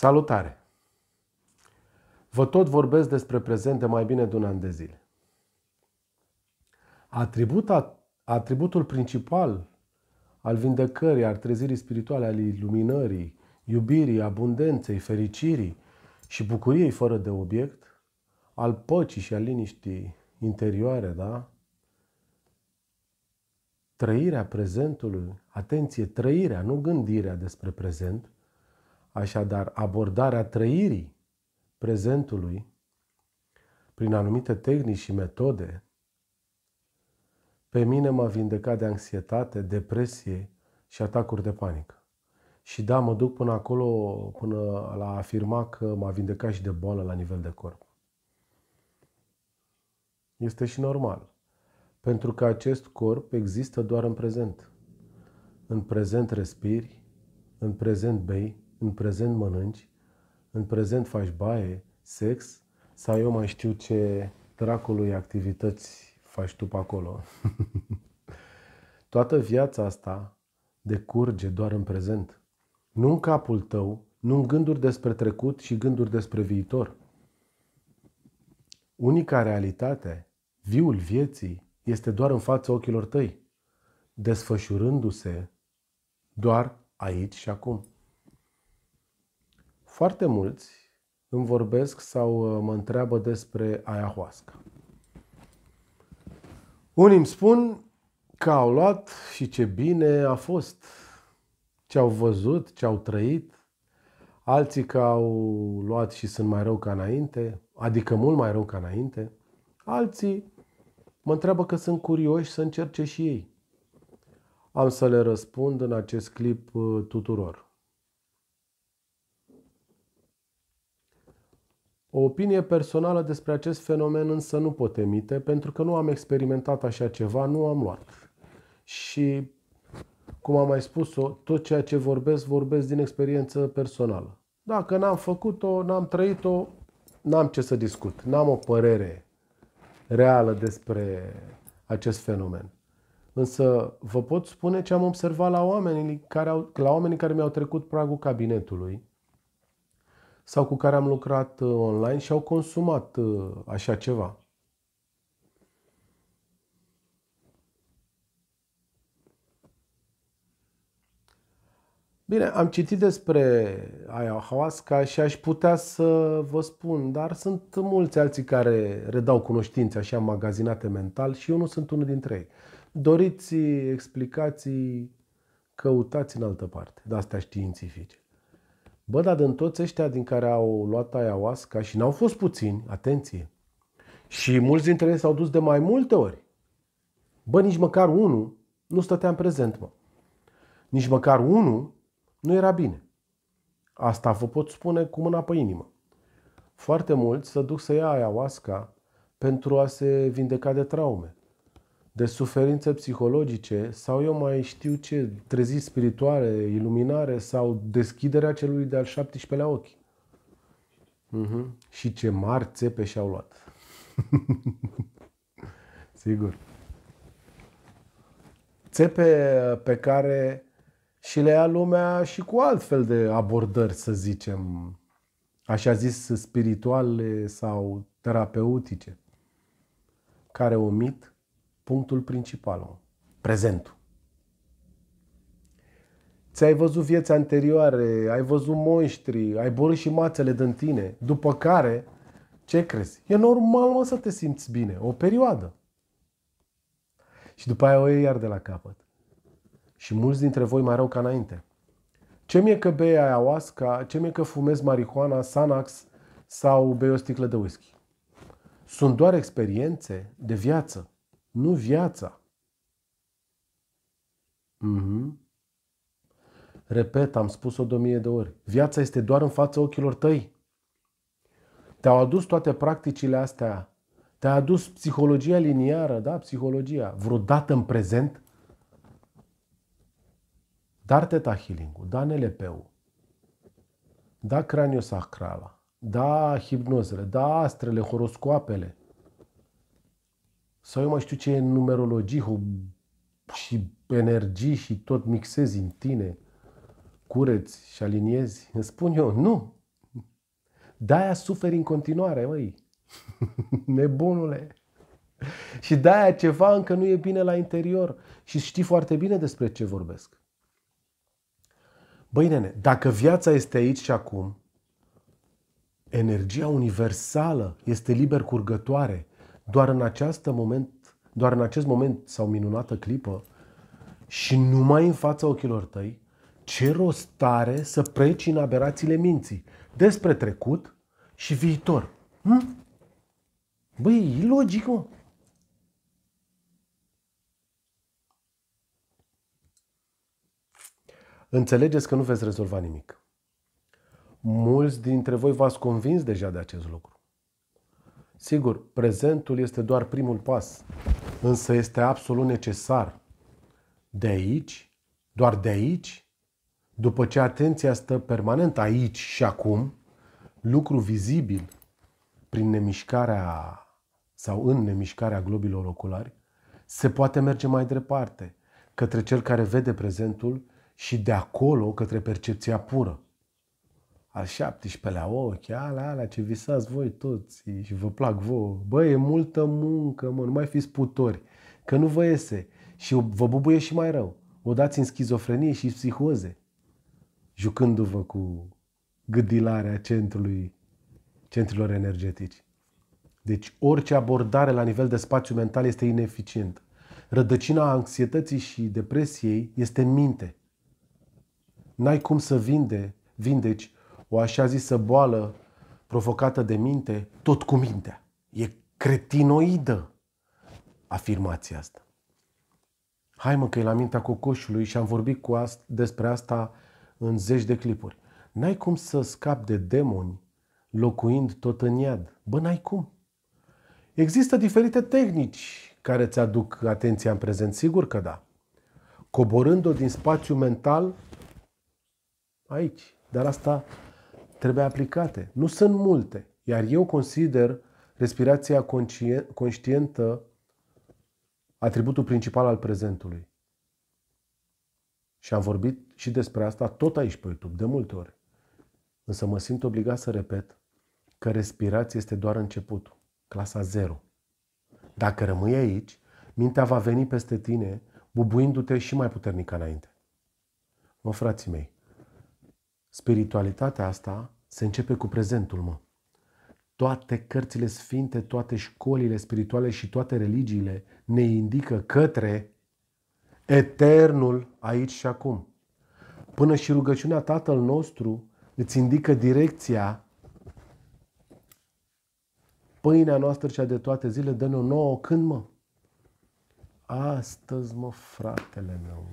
Salutare! Vă tot vorbesc despre prezent de mai bine de un an de zile. Atributa, atributul principal al vindecării, al trezirii spirituale, al iluminării, iubirii, abundenței, fericirii și bucuriei fără de obiect, al păcii și al liniștii interioare, da? Trăirea prezentului, atenție, trăirea, nu gândirea despre prezent – Așadar, abordarea trăirii prezentului prin anumite tehnici și metode, pe mine m-a vindecat de anxietate, depresie și atacuri de panică. Și da, mă duc până acolo, până la afirma că m-a vindecat și de boală la nivel de corp. Este și normal, pentru că acest corp există doar în prezent. În prezent respiri, în prezent bei, în prezent mănânci, în prezent faci baie, sex, sau eu mai știu ce dracului activități faci tu pe acolo. Toată viața asta decurge doar în prezent. Nu în capul tău, nu în gânduri despre trecut și gânduri despre viitor. Unica realitate, viul vieții, este doar în fața ochilor tăi, desfășurându-se doar aici și acum. Foarte mulți îmi vorbesc sau uh, mă întreabă despre ayahuasca. Unii îmi spun că au luat și ce bine a fost, ce au văzut, ce au trăit, alții că au luat și sunt mai rău ca înainte, adică mult mai rău ca înainte, alții mă întreabă că sunt curioși să încerce și ei. Am să le răspund în acest clip uh, tuturor. O opinie personală despre acest fenomen însă nu pot emite, pentru că nu am experimentat așa ceva, nu am luat. Și, cum am mai spus-o, tot ceea ce vorbesc, vorbesc din experiență personală. Dacă n-am făcut-o, n-am trăit-o, n-am ce să discut. N-am o părere reală despre acest fenomen. Însă vă pot spune ce am observat la oamenii care, au, la oamenii care mi-au trecut pragul cabinetului sau cu care am lucrat uh, online și au consumat uh, așa ceva. Bine, am citit despre ayahuasca și aș putea să vă spun, dar sunt mulți alții care redau cunoștințe așa magazinate mental și eu nu sunt unul dintre ei. Doriți explicații, căutați în altă parte, de astea științifice. Bă, dar din toți ăștia din care au luat ayahuasca și n-au fost puțini, atenție, și mulți dintre ei s-au dus de mai multe ori. Bă, nici măcar unul nu stătea în prezent, mă. Nici măcar unul nu era bine. Asta vă pot spune cu mâna pe inimă. Foarte mulți se duc să ia ayahuasca pentru a se vindeca de traume, de suferințe psihologice sau eu mai știu ce, treziri spirituale, iluminare sau deschiderea celui de-al 17-lea ochi. Uh-huh. Și ce mari țepe și-au luat. Sigur. Țepe pe care și le ia lumea și cu altfel de abordări, să zicem, așa zis, spirituale sau terapeutice, care omit punctul principal, prezentul. Ți-ai văzut vieți anterioare, ai văzut monștri, ai borât și mațele din tine, după care, ce crezi? E normal, mă, să te simți bine, o perioadă. Și după aia o iei iar de la capăt. Și mulți dintre voi mai rău ca înainte. Ce mi-e că bei ayahuasca, ce mi-e că fumez marihuana, Sanax sau bei o sticlă de whisky? Sunt doar experiențe de viață nu viața. Mm-hmm. Repet, am spus-o de o mie de ori. Viața este doar în fața ochilor tăi. Te-au adus toate practicile astea. Te-a adus psihologia liniară, da, psihologia, vreodată în prezent? Dar teta healing da NLP-ul, da craniosacrala, da hipnozele, da astrele, horoscoapele, sau eu mai știu ce e numerologii și energii și tot mixezi în tine, cureți și aliniezi? Îmi spun eu, nu. De-aia suferi în continuare, măi. Nebunule. Și de-aia ceva încă nu e bine la interior. Și știi foarte bine despre ce vorbesc. Băi, nene, dacă viața este aici și acum, energia universală este liber curgătoare doar în, această moment, doar în acest moment sau minunată clipă și numai în fața ochilor tăi, ce rost are să preci în aberațiile minții despre trecut și viitor. Hm? Băi, e logic, mă. Înțelegeți că nu veți rezolva nimic. Mulți dintre voi v-ați convins deja de acest lucru. Sigur, prezentul este doar primul pas, însă este absolut necesar. De aici, doar de aici, după ce atenția stă permanent aici și acum, lucru vizibil prin nemișcarea sau în nemișcarea globilor oculari, se poate merge mai departe, către cel care vede prezentul și de acolo către percepția pură al 17-lea ochi, alea, alea ce visați voi toți și vă plac vouă. Bă, e multă muncă, mă, nu mai fiți putori, că nu vă iese. Și vă bubuie și mai rău. O dați în schizofrenie și psihoze, jucându-vă cu gâdilarea centrului, centrilor energetici. Deci orice abordare la nivel de spațiu mental este ineficientă. Rădăcina anxietății și depresiei este minte. N-ai cum să vinde, vindeci o așa zisă boală provocată de minte, tot cu mintea. E cretinoidă afirmația asta. Hai mă că e la mintea cocoșului și am vorbit cu asta, despre asta în zeci de clipuri. N-ai cum să scapi de demoni locuind tot în iad. Bă, n-ai cum. Există diferite tehnici care ți aduc atenția în prezent, sigur că da. Coborând-o din spațiu mental aici. Dar asta trebuie aplicate. Nu sunt multe. Iar eu consider respirația conștientă atributul principal al prezentului. Și am vorbit și despre asta tot aici pe YouTube, de multe ori. Însă mă simt obligat să repet că respirația este doar începutul, clasa 0. Dacă rămâi aici, mintea va veni peste tine, bubuindu-te și mai puternic ca înainte. Mă, frații mei, Spiritualitatea asta se începe cu prezentul, mă. Toate cărțile sfinte, toate școlile spirituale și toate religiile ne indică către eternul aici și acum. Până și rugăciunea Tatăl nostru îți indică direcția pâinea noastră cea de toate zile, dă-ne-o nouă când, mă? Astăzi, mă, fratele meu.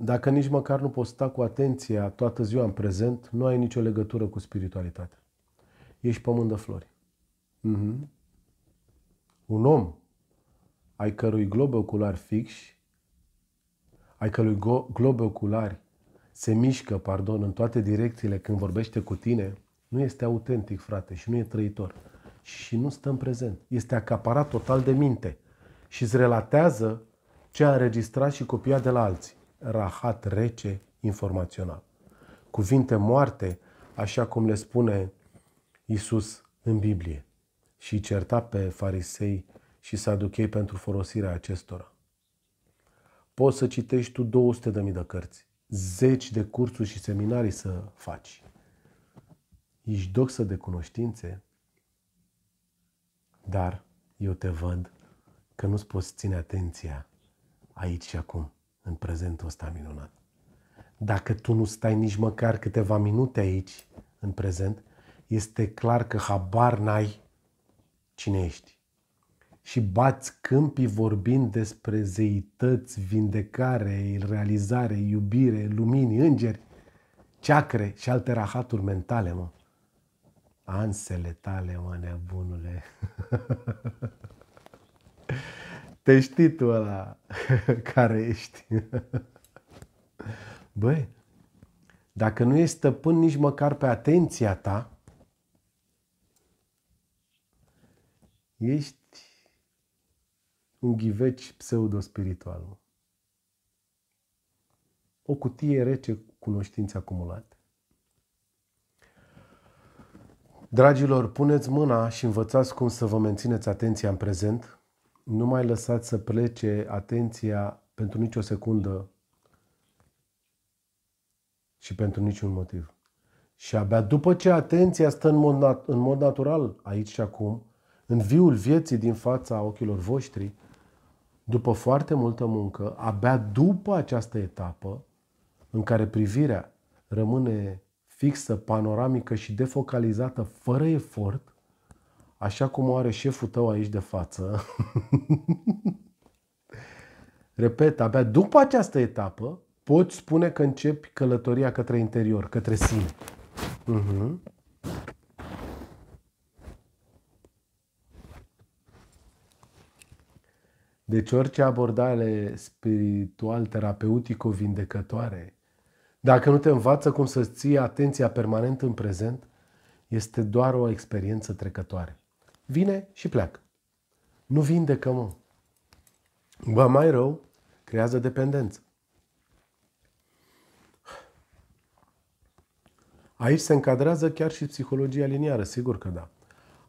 Dacă nici măcar nu poți sta cu atenția toată ziua în prezent, nu ai nicio legătură cu spiritualitatea. Ești pământ de flori. Mm-hmm. Un om ai cărui globe oculari fixi, ai cărui globe oculari se mișcă, pardon, în toate direcțiile când vorbește cu tine, nu este autentic, frate, și nu e trăitor. Și nu stă în prezent. Este acaparat total de minte și îți relatează ce a înregistrat și copiat de la alții rahat rece informațional. Cuvinte moarte, așa cum le spune Isus în Biblie și certa pe farisei și să saduchei pentru folosirea acestora. Poți să citești tu 200 de mii de cărți, zeci de cursuri și seminarii să faci. Ești doxă de cunoștințe, dar eu te văd că nu-ți poți ține atenția aici și acum în prezentul ăsta minunat. Dacă tu nu stai nici măcar câteva minute aici, în prezent, este clar că habar n-ai cine ești. Și bați câmpii vorbind despre zeități, vindecare, realizare, iubire, lumini, îngeri, ceacre și alte rahaturi mentale, mă. Ansele tale, mă, nebunule. Te știi tu ăla care ești. Băi, dacă nu ești stăpân nici măcar pe atenția ta, ești un ghiveci spiritual, O cutie rece cu cunoștințe acumulate. Dragilor, puneți mâna și învățați cum să vă mențineți atenția în prezent nu mai lăsați să plece atenția pentru nicio secundă și pentru niciun motiv. Și abia după ce atenția stă în mod, nat- în mod natural aici și acum, în viul vieții din fața ochilor voștri, după foarte multă muncă, abia după această etapă în care privirea rămâne fixă, panoramică și defocalizată fără efort, așa cum o are șeful tău aici de față, repet, abia după această etapă poți spune că începi călătoria către interior, către sine. Uh-huh. Deci orice abordare spiritual, terapeutico, vindecătoare, dacă nu te învață cum să ții atenția permanent în prezent, este doar o experiență trecătoare vine și pleacă. Nu vindecă, mă. Ba mai rău, creează dependență. Aici se încadrează chiar și psihologia liniară, sigur că da.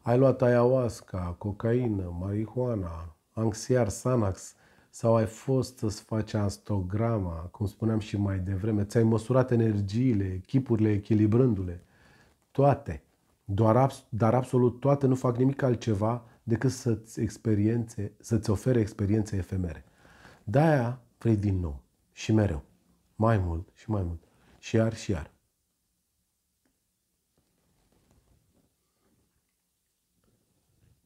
Ai luat ayahuasca, cocaină, marihuana, anxiar, sanax sau ai fost să-ți faci astrograma, cum spuneam și mai devreme, ți-ai măsurat energiile, chipurile echilibrându-le, toate – doar, dar absolut toate nu fac nimic altceva decât să-ți, experiențe, să-ți ofere experiențe efemere. De-aia vrei din nou și mereu, mai mult și mai mult, și iar și iar.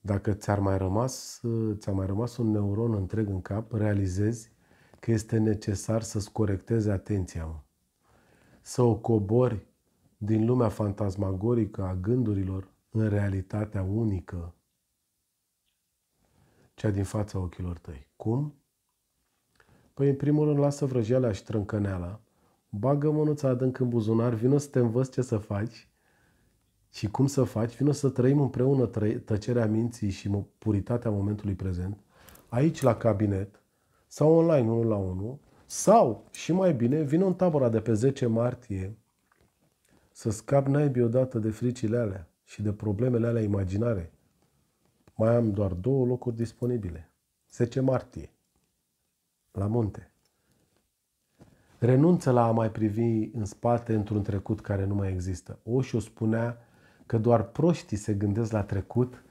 Dacă ți-ar mai rămas, ți-a mai rămas un neuron întreg în cap, realizezi că este necesar să-ți corectezi atenția. Mă. Să o cobori din lumea fantasmagorică a gândurilor în realitatea unică, cea din fața ochilor tăi. Cum? Păi, în primul rând, lasă vrăjeala și trâncăneala, bagă mânuța adânc în buzunar, vină să te învăț ce să faci și cum să faci, vină să trăim împreună tăcerea minții și puritatea momentului prezent, aici la cabinet sau online unul la unul, sau, și mai bine, vină în tabăra de pe 10 martie să scap naibii odată de fricile alea și de problemele alea imaginare. Mai am doar două locuri disponibile. 10 martie. La munte. Renunță la a mai privi în spate într-un trecut care nu mai există. Oșu spunea că doar proștii se gândesc la trecut,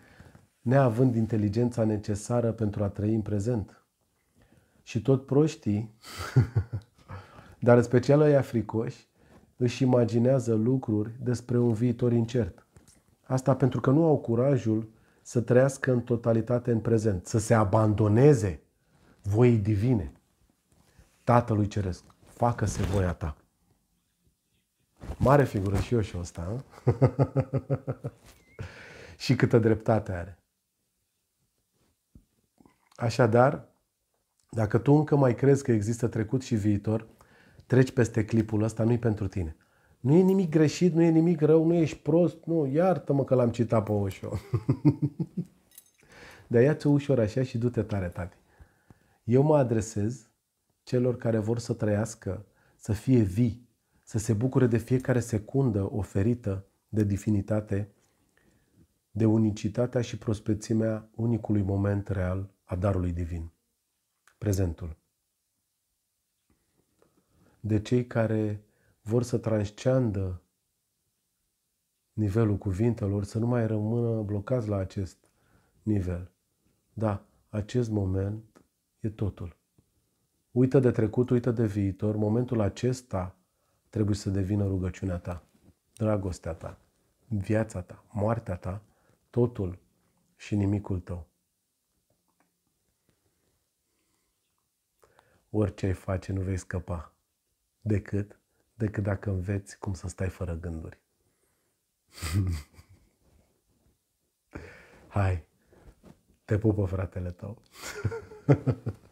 neavând inteligența necesară pentru a trăi în prezent. Și tot proștii, dar în special ăia fricoși, își imaginează lucruri despre un viitor incert. Asta pentru că nu au curajul să trăiască în totalitate în prezent, să se abandoneze voii divine. Tatălui Ceresc, facă-se voia ta. Mare figură și eu și ăsta. și câtă dreptate are. Așadar, dacă tu încă mai crezi că există trecut și viitor, treci peste clipul ăsta, nu-i pentru tine. Nu e nimic greșit, nu e nimic rău, nu ești prost, nu, iartă-mă că l-am citat pe ușor. de ia-ți ușor așa și du-te tare, tati. Eu mă adresez celor care vor să trăiască, să fie vii, să se bucure de fiecare secundă oferită de divinitate, de unicitatea și prospețimea unicului moment real a darului divin, prezentul de cei care vor să transceandă nivelul cuvintelor, să nu mai rămână blocați la acest nivel. Da, acest moment e totul. Uită de trecut, uită de viitor. Momentul acesta trebuie să devină rugăciunea ta, dragostea ta, viața ta, moartea ta, totul și nimicul tău. Orice ai face, nu vei scăpa decât, decât dacă înveți cum să stai fără gânduri. Hai, te pupă fratele tău.